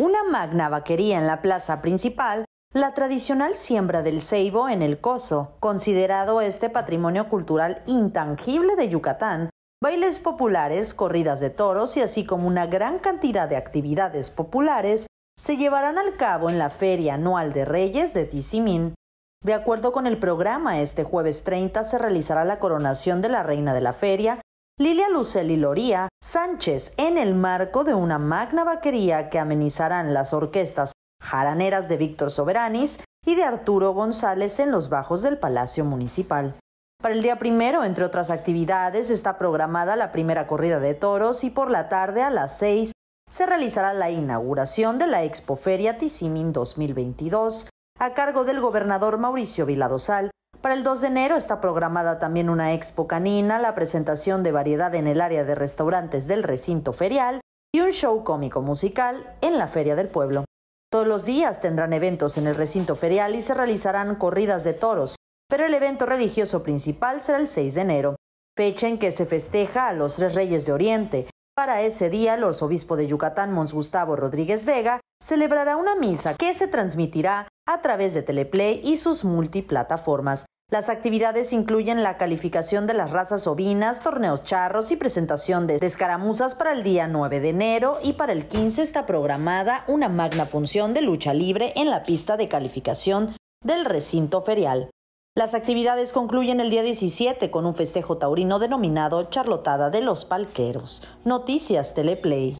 Una magna vaquería en la plaza principal, la tradicional siembra del ceibo en el coso, considerado este patrimonio cultural intangible de Yucatán, bailes populares, corridas de toros y así como una gran cantidad de actividades populares se llevarán al cabo en la Feria Anual de Reyes de Tizimín. De acuerdo con el programa, este jueves 30 se realizará la coronación de la Reina de la Feria Lilia Lucel y Loría Sánchez en el marco de una magna vaquería que amenizarán las orquestas jaraneras de Víctor Soberanis y de Arturo González en los bajos del Palacio Municipal. Para el día primero, entre otras actividades, está programada la primera corrida de toros y por la tarde a las seis se realizará la inauguración de la Expoferia Tisimin 2022 a cargo del gobernador Mauricio Viladosal para el 2 de enero está programada también una expo canina, la presentación de variedad en el área de restaurantes del recinto ferial y un show cómico musical en la Feria del Pueblo. Todos los días tendrán eventos en el recinto ferial y se realizarán corridas de toros, pero el evento religioso principal será el 6 de enero, fecha en que se festeja a los tres reyes de Oriente. Para ese día, el arzobispo de Yucatán, Mons Gustavo Rodríguez Vega, celebrará una misa que se transmitirá a través de Teleplay y sus multiplataformas. Las actividades incluyen la calificación de las razas ovinas, torneos charros y presentación de escaramuzas para el día 9 de enero y para el 15 está programada una magna función de lucha libre en la pista de calificación del recinto ferial. Las actividades concluyen el día 17 con un festejo taurino denominado Charlotada de los Palqueros. Noticias Teleplay.